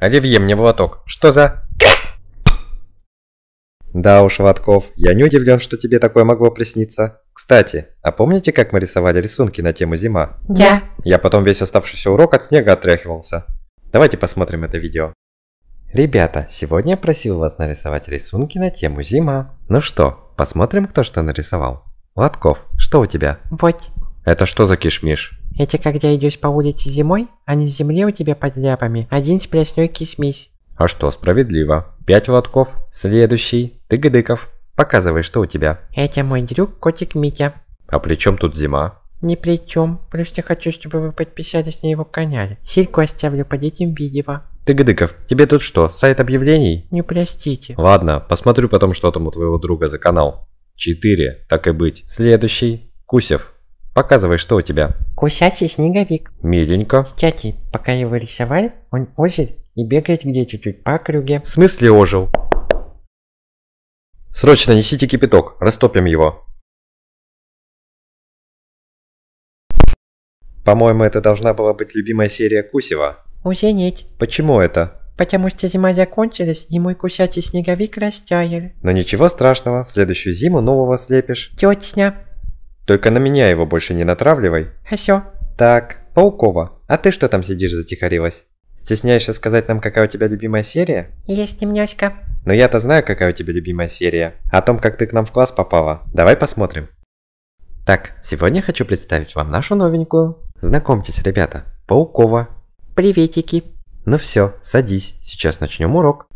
«Оливье мне в лоток. Что за...» «Да уж, Ватков, я не удивлен, что тебе такое могло присниться. Кстати, а помните, как мы рисовали рисунки на тему зима?» «Да». Я потом весь оставшийся урок от снега отряхивался. Давайте посмотрим это видео. Ребята, сегодня я просил вас нарисовать рисунки на тему зима. Ну что, посмотрим, кто что нарисовал. Лотков, что у тебя? Вот. Это что за кишмиш? Эти, когда идешь по улице зимой, а не земле у тебя под ляпами, один сплеснёй кисмись. А что, справедливо. Пять лотков, следующий, ты гдыков. Показывай, что у тебя. Это мой друг, котик Митя. А при чем тут зима? Не при чем. Просто хочу, чтобы вы подписались на его канале. Ссылку оставлю под этим видео. Ты Гдыков, тебе тут что, сайт объявлений? Не простите. Ладно, посмотрю потом, что там у твоего друга за канал. Четыре, так и быть. Следующий. Кусев. Показывай, что у тебя. Кусячий снеговик. Миленько. Кстати, пока его рисовал, он ожил и бегает где чуть-чуть по округе. В смысле ожил? Срочно несите кипяток, растопим его. По-моему, это должна была быть любимая серия Кусева. Уже нет. Почему это? Потому что зима закончилась, и мой кусячий снеговик растаял. Но ничего страшного, в следующую зиму нового слепишь. Тетя, только на меня его больше не натравливай. Хасё. Так, Паукова, а ты что там сидишь затихарилась? Стесняешься сказать нам, какая у тебя любимая серия? Есть немнёшко. Но я-то знаю, какая у тебя любимая серия. О том, как ты к нам в класс попала. Давай посмотрим. Так, сегодня хочу представить вам нашу новенькую. Знакомьтесь, ребята, Паукова. Приветики. Ну все, садись, сейчас начнем урок.